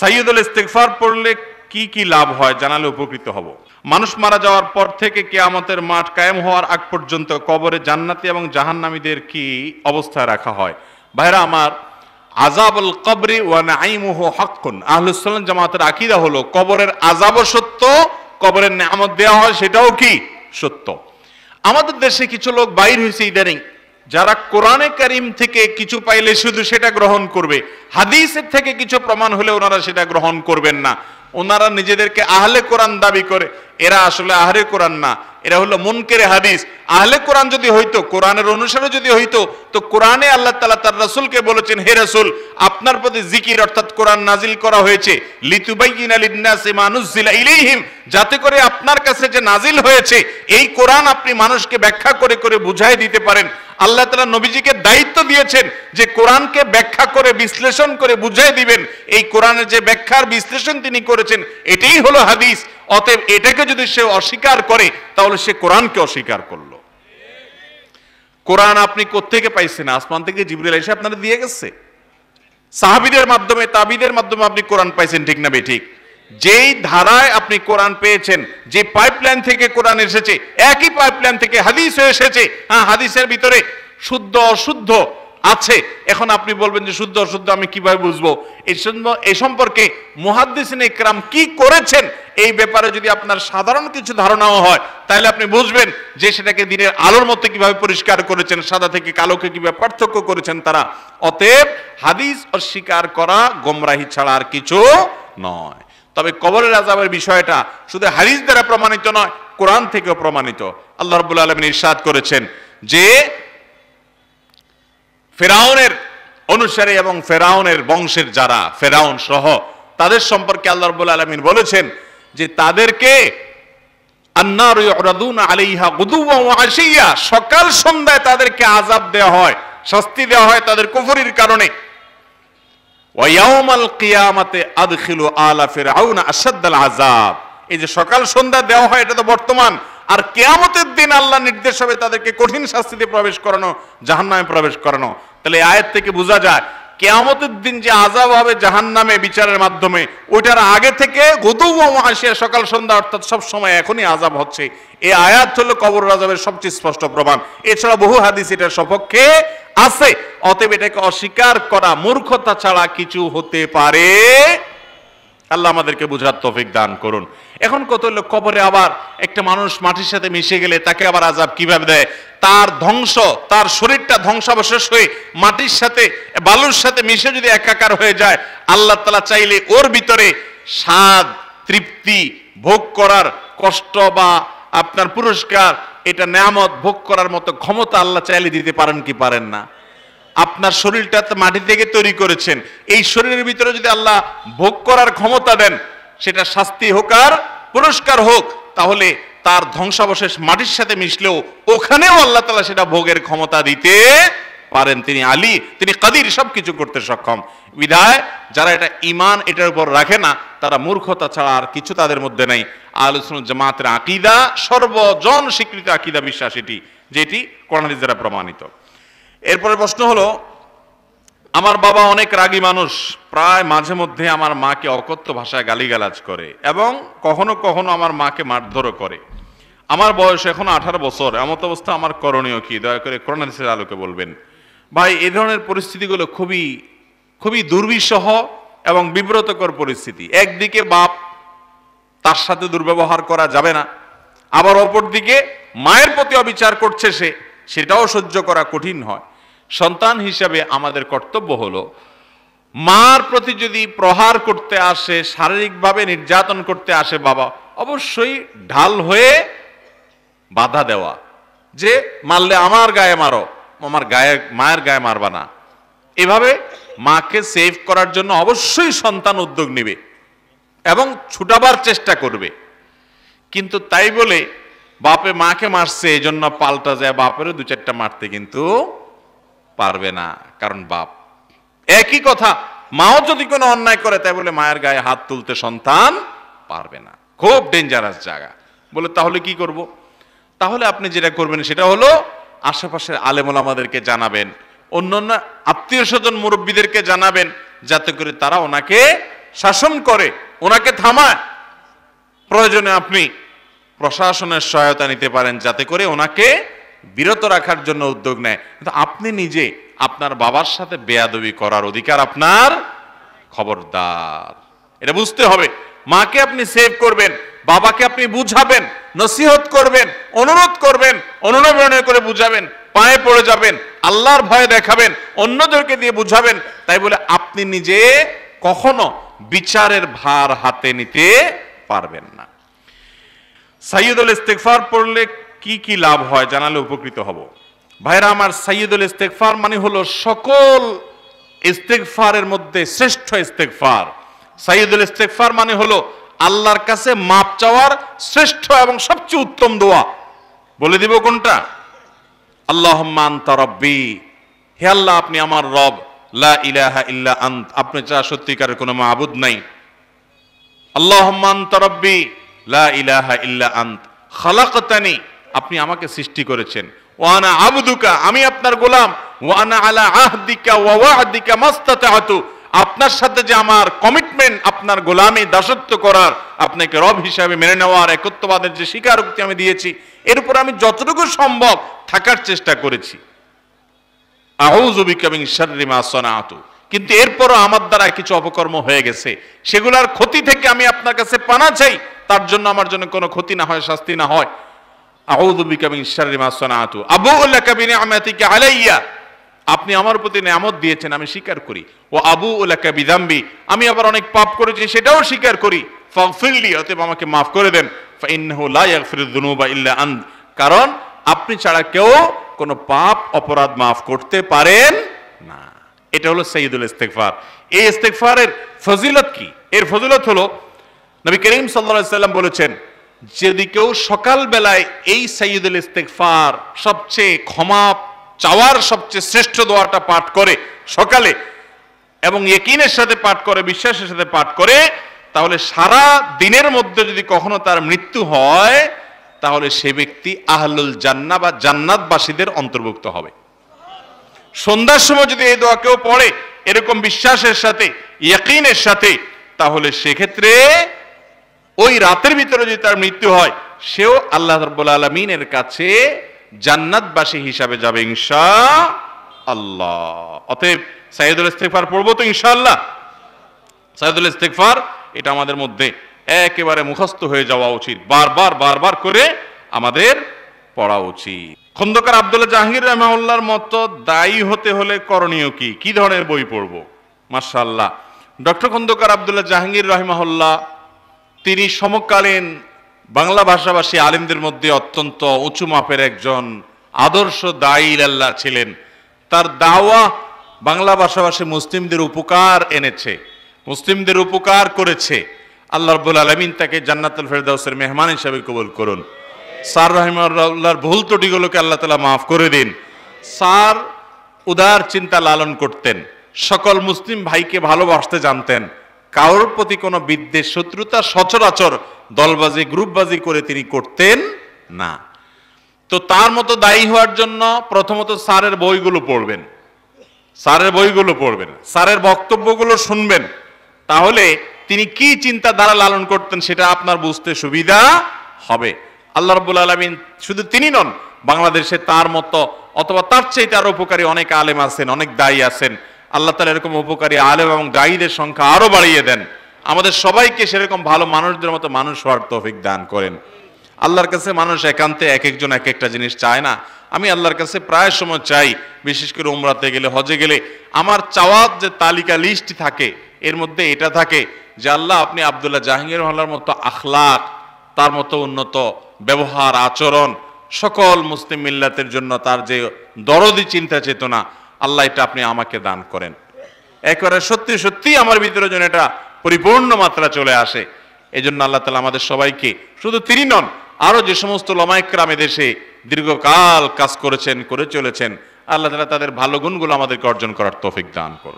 সাইয়দুল ইস্তেকফার পড়লে কি কি লাভ হয় জানালে উপকৃত হব মানুষ মারা যাওয়ার পর থেকে কেয়ামতের মাঠ কায়েম হওয়ার আগ পর্যন্ত কবরে জান্নাতি এবং জাহান্নামীদের কি অবস্থায় রাখা হয় ভাইরা আমার আজাবুল কবরি ওয়ান আইমুহ হকুন আহলুসাল্লাম জামাতের আকিদা হলো কবরের আজাবও সত্য কবরের নামত দেওয়া হয় সেটাও কি সত্য আমাদের দেশে কিছু লোক বাইর হয়েছে ইদানিং যারা কোরআনে করিম থেকে কিছু পাইলে শুধু সেটা গ্রহণ করবে হাদিসের থেকে কিছু প্রমাণ হলে ওনারা সেটা গ্রহণ করবেন না ওনারা নিজেদেরকে আহলে কোরআন দাবি করে এরা আসলে আহলে কোরআন না এরা হলো মুনকের হাদিস আহলে কোরআন যদি হইতো কোরআনের অনুসারে যদি হইতো তো কোরআনে আল্লাহ তালা তার রাসুলকে বলেছেন হে রাসুল আপনার প্রতি জিকির অর্থাৎ কোরআন নাজিল করা হয়েছে লিতুবাইন মানুষ যাতে করে আপনার কাছে যে নাজিল হয়েছে এই কোরআন আপনি মানুষকে ব্যাখ্যা করে করে বুঝাই দিতে পারেন আল্লাহ তালা নবীজিকে দায়িত্ব দিয়েছেন যে কোরআনকে ব্যাখ্যা করে বিশ্লেষণ করে বুঝাই দিবেন এই কোরআনের যে ব্যাখ্যার বিশ্লেষণ তিনি করেছেন এটাই হলো হাদিস অতএব এটাকে যদি সে অস্বীকার করে তাহলে সে কোরআনকে অস্বীকার করলো কোরআন আপনি কোথেকে পাইছেন আসমান থেকে জিবরিল এসে আপনারা দিয়ে গেছে সাহাবিদের মাধ্যমে তাবিদের মাধ্যমে আপনি কোরআন পাইছেন ঠিক না ঠিক যেই ধারায় আপনি কোরআন পেয়েছেন যে পাইপলাইন থেকে কোরআন এসেছে একই পাইপলাইন থেকে হয়ে এসেছে হ্যাঁ হাদিসের ভিতরে শুদ্ধ অশুদ্ধ আছে এখন আপনি বলবেন যে শুদ্ধ অশুদ্ধ আমি কিভাবে বুঝবো এই জন্য এ সম্পর্কে মুহাদ্দিসিন ইকরাম কি করেছেন এই ব্যাপারে যদি আপনার সাধারণ কিছু ধারণাও হয় তাহলে আপনি বুঝবেন যে সেটাকে দিনের আলোর মতো কিভাবে পরিষ্কার করেছেন সাদা থেকে কালোকে কিভাবে পার্থক্য করেছেন তারা অতএব হাদিস অস্বীকার করা গোমরাহি ছাড়া আর কিছু নয় তবে কবরের আজাবের বিষয়টা শুধু হাদিস দ্বারা প্রমাণিত নয় কোরআন থেকেও প্রমাণিত আল্লাহ রবুল্লা আলম ইরশাদ করেছেন যে ফেরাউনের অনুসারে এবং ফেরাউনের বংশের যারা ফেরাউন সহ তাদের সম্পর্কে আল্লাহ রবুল আলমিন বলেছেন যে তাদেরকে সকাল সন্ধ্যায় তাদেরকে আজাব দেওয়া হয় শাস্তি দেওয়া হয় তাদের কুফুরির কারণে আলা আজাব এই যে সকাল সন্ধ্যা দেওয়া হয় এটা তো বর্তমান আর কেয়ামতের দিন আল্লাহ নির্দেশ হবে তাদেরকে কঠিন শাস্তিতে প্রবেশ করানো জাহান নামে প্রবেশ করানো তাহলে আয়ের থেকে বোঝা যায় কেয়ামতের দিন যে আজাব হবে জাহান নামে বিচারের মাধ্যমে ওইটার আগে থেকে গদৌমাসিয়া সকাল সন্ধ্যা অর্থাৎ সব সময় এখনই আজাব হচ্ছে এই আয়াত হলো কবর আজাবের সবচেয়ে স্পষ্ট প্রমাণ এছাড়া বহু হাদিস এটার সপক্ষে আছে অতএব এটাকে অস্বীকার করা মূর্খতা ছাড়া কিছু হতে পারে আল্লাহ আমাদেরকে বুঝার তফিক দান করুন এখন কত লোক কবরে আবার একটা মানুষ মাটির সাথে মিশে গেলে তাকে আবার আজাব কিভাবে দেয় তার ধ্বংস তার শরীরটা ধ্বংসাবশেষ হয়ে মাটির সাথে বালুর সাথে মিশে যদি একাকার হয়ে যায় আল্লাহ তালা চাইলে ওর ভিতরে স্বাদ তৃপ্তি ভোগ করার কষ্ট বা আপনার পুরস্কার এটা নামত ভোগ করার মতো ক্ষমতা আল্লাহ চাইলে দিতে পারেন কি পারেন না আপনার শরীরটা মাটি থেকে তৈরি করেছেন এই শরীরের ভিতরে যদি আল্লাহ ভোগ করার ক্ষমতা দেন সেটা শাস্তি হোক আর পুরস্কার হোক তাহলে তার ধ্বংসাবশেষ মাটির সাথে মিশলেও ওখানেও আল্লাহ তালা সেটা ভোগের ক্ষমতা দিতে পারেন তিনি আলী তিনি কাদির সব কিছু করতে সক্ষম বিধায় যারা এটা ইমান এটার উপর রাখে না তারা মূর্খতা ছাড়া আর কিছু তাদের মধ্যে নেই আলোচনা জামাতের আকিদা সর্বজন স্বীকৃত আকিদা বিশ্বাস এটি যেটি কর্ণালী দ্বারা প্রমাণিত এরপরে প্রশ্ন হলো আমার বাবা অনেক রাগী মানুষ প্রায় মাঝে মধ্যে আমার মাকে অকথ্য ভাষায় গালিগালাজ করে এবং কখনো কখনো আমার মাকে মারধরও করে আমার বয়স এখন আঠারো বছর এমত অবস্থা আমার করণীয় কি দয়া করে করোনারিসের আলোকে বলবেন ভাই এ ধরনের পরিস্থিতিগুলো খুবই খুবই দুর্বিষহ এবং বিব্রতকর পরিস্থিতি একদিকে বাপ তার সাথে দুর্ব্যবহার করা যাবে না আবার অপরদিকে মায়ের প্রতি অবিচার করছে সে সেটাও সহ্য করা কঠিন হয় সন্তান হিসাবে আমাদের কর্তব্য হলো মার প্রতি যদি প্রহার করতে আসে শারীরিকভাবে নির্যাতন করতে আসে বাবা অবশ্যই ঢাল হয়ে বাধা দেওয়া যে মারলে আমার গায়ে মারো আমার গায়ে মায়ের গায়ে মারবা না এভাবে মাকে সেভ করার জন্য অবশ্যই সন্তান উদ্যোগ নেবে এবং ছুটাবার চেষ্টা করবে কিন্তু তাই বলে বাপে মাকে মারছে এই জন্য পাল্টা যায় বাপেরও দু চারটা মারতে কিন্তু পারবে না কারণ বাপ একই কথা মাও যদি কোনো অন্যায় করে তাই বলে মায়ের গায়ে হাত তুলতে সন্তান পারবে না খুব ডেঞ্জারাস জায়গা বলে তাহলে কি করব। তাহলে আপনি যেটা করবেন সেটা হলো আশেপাশের আলেমুল আমাদেরকে জানাবেন অন্য আত্মীয় স্বজন মুরব্বীদেরকে জানাবেন যাতে করে তারা ওনাকে শাসন করে ওনাকে থামায় প্রয়োজনে আপনি প্রশাসনের সহায়তা নিতে পারেন যাতে করে ওনাকে বিরত রাখার জন্য উদ্যোগ নেয় কিন্তু আপনি নিজে আপনার বাবার সাথে বেয়াদবি করার অধিকার আপনার খবরদার এটা বুঝতে হবে মাকে আপনি সেভ করবেন বাবাকে আপনি বুঝাবেন নসিহত করবেন অনুরোধ করবেন অনুনবরণে করে বুঝাবেন পায়ে পড়ে যাবেন আল্লাহর ভয়ে দেখাবেন অন্যদেরকে দিয়ে বুঝাবেন তাই বলে আপনি নিজে কখনো বিচারের ভার হাতে নিতে পারবেন না সাইয়দুল ইস্তেকফার পড়লে কি কি লাভ হয় জানালে উপকৃত হব ভাইরা আমার সাইয়দুল ইস্তেকফার মানে হলো সকল ইস্তেকফারের মধ্যে শ্রেষ্ঠ ইস্তেকফার সাইয়দুল ইস্তেকফার মানে হলো আল্লাহর কাছে মাপ চাওয়ার শ্রেষ্ঠ এবং সবচেয়ে উত্তম দোয়া বলে দিব কোনটা আল্লাহ আন্তা রব্বি হে আল্লাহ আপনি আমার রব লা ইলাহা ইল্লা আন্ত আপনি চা সত্যিকারের কোনো মাবুদ নাই আল্লাহ আন্তা রব্বি ইলাহা ইল্লা আন্ত খালাকতানি আপনি আমাকে সৃষ্টি করেছেন ওয়ানা আবদুকা আমি আপনার গোলাম ওয়ানা আলা আহদিকা ওয়াওয়াদিকা মাস্তাতাহাতু আপনার সাথে যে আমার কমিটমেন্ট আপনার গোলামে দাসত্ব করার আপনাকে রব হিসাবে মেনে নেওয়ার একত্ববাদের যে স্বীকারোক্তি আমি দিয়েছি এর উপর আমি যতটুকু সম্ভব থাকার চেষ্টা করেছি আউজুবিকা বিং শাররিমা সনাতু কিন্তু এরপরও আমার দ্বারা কিছু অপকর্ম হয়ে গেছে সেগুলার ক্ষতি থেকে আমি আপনার কাছে পানা চাই তার জন্য আমার জন্য কোনো ক্ষতি না হয় শাস্তি না হয় আলাইয়া আপনি আমার প্রতি নেয়ামত দিয়েছেন আমি স্বীকার করি ও আবু উল্লাকা বিদাম্বি আমি আবার অনেক পাপ করেছি সেটাও স্বীকার করি ফিল্ডি অতএব আমাকে মাফ করে দেন কারণ আপনি ছাড়া কেউ কোনো পাপ অপরাধ মাফ করতে পারেন না এটা হলো সঈদুল ইস্তেকফার এই ইস্তেকফারের ফজিলত কি এর ফজিলত হলো নবী করিম সাল্লাম বলেছেন যদি কেউ সকালবেলায় এই সঈদুল ইস্তেকফার সবচেয়ে ক্ষমা চাওয়ার সবচেয়ে শ্রেষ্ঠ দোয়াটা পাঠ করে সকালে এবং একিনের সাথে পাঠ করে বিশ্বাসের সাথে পাঠ করে তাহলে সারা দিনের মধ্যে যদি কখনো তার মৃত্যু হয় তাহলে সে ব্যক্তি আহলুল জান্না বা জান্নাতবাসীদের অন্তর্ভুক্ত হবে সন্ধ্যার সময় যদি এই দোয়া কেউ পড়ে এরকম বিশ্বাসের সাথে ইয়াকিনের সাথে তাহলে সেক্ষেত্রে ওই রাতের ভিতরে যদি তার মৃত্যু হয় সেও আল্লাহ রব্বুল আলমিনের কাছে জান্নাতবাসী হিসাবে যাবে ইনশা আল্লাহ অতএব সাইদুল ইস্তেকফার পড়বো তো ইনশাআল্লাহ সাইদুল ইস্তেকফার এটা আমাদের মধ্যে একেবারে মুখস্থ হয়ে যাওয়া উচিত বারবার বারবার করে আমাদের পড়া উচিত খন্দকার আবদুল্লাহ জাহাঙ্গীর রহমাউল্লার মতো দায়ী হতে হলে করণীয় কি কি ধরনের বই পড়ব মার্শাল্লাহ ডক্টর খন্দকার আবদুল্লাহ জাহাঙ্গীর রহমাউল্লাহ তিনি সমকালীন বাংলা ভাষাভাষী আলিমদের মধ্যে অত্যন্ত উঁচু মাপের একজন আদর্শ দায়ী আল্লাহ ছিলেন তার দাওয়া বাংলা ভাষাভাষী মুসলিমদের উপকার এনেছে মুসলিমদের উপকার করেছে আল্লাহ রবুল আলমিন তাকে জান্নাতুল ফেরদাউসের মেহমান হিসাবে কবুল করুন সার রহিমার ভুল ত্রুটিগুলোকে আল্লাহ তালা মাফ করে দিন সার উদার চিন্তা লালন করতেন সকল মুসলিম ভাইকে ভালোবাসতে জানতেন কারোর প্রতি কোনো বিদ্বেষ শত্রুতা সচরাচর দলবাজি গ্রুপবাজি করে তিনি করতেন না তো তার মতো দায়ী হওয়ার জন্য প্রথমত স্যারের বইগুলো পড়বেন স্যারের বইগুলো পড়বেন স্যারের বক্তব্যগুলো শুনবেন তাহলে তিনি কি দ্বারা লালন করতেন সেটা আপনার বুঝতে সুবিধা হবে আল্লাহ রবুল আলমিন শুধু তিনি নন বাংলাদেশে তার মতো অথবা তার চেয়ে তার উপকারী অনেক আলেম আছেন অনেক দায়ী আছেন আল্লাহ তালা এরকম উপকারী আলেম এবং দায়ীদের সংখ্যা আরও বাড়িয়ে দেন আমাদের সবাইকে সেরকম ভালো মানুষদের মতো মানুষ হওয়ার তৌফিক দান করেন আল্লাহর কাছে মানুষ একান্তে এক একজন এক একটা জিনিস চায় না আমি আল্লাহর কাছে প্রায় সময় চাই বিশেষ করে উমরাতে গেলে হজে গেলে আমার চাওয়ার যে তালিকা লিস্ট থাকে এর মধ্যে এটা থাকে যে আল্লাহ আপনি আবদুল্লাহ জাহাঙ্গীর মহল্লার মতো আখলাক তার মতো উন্নত ব্যবহার আচরণ সকল মুসলিম মিল্লাতের জন্য তার যে দরদি চিন্তা চেতনা আল্লাহ এটা আপনি আমাকে দান করেন একবারে সত্যি সত্যি আমার ভিতরে যেন এটা পরিপূর্ণ মাত্রা চলে আসে এই জন্য আল্লাহ তালা আমাদের সবাইকে শুধু তিনি নন আরও যে সমস্ত লমায়করাম দেশে দীর্ঘকাল কাজ করেছেন করে চলেছেন আল্লাহ তালা তাদের ভালো গুণগুলো আমাদেরকে অর্জন করার তফিক দান করুন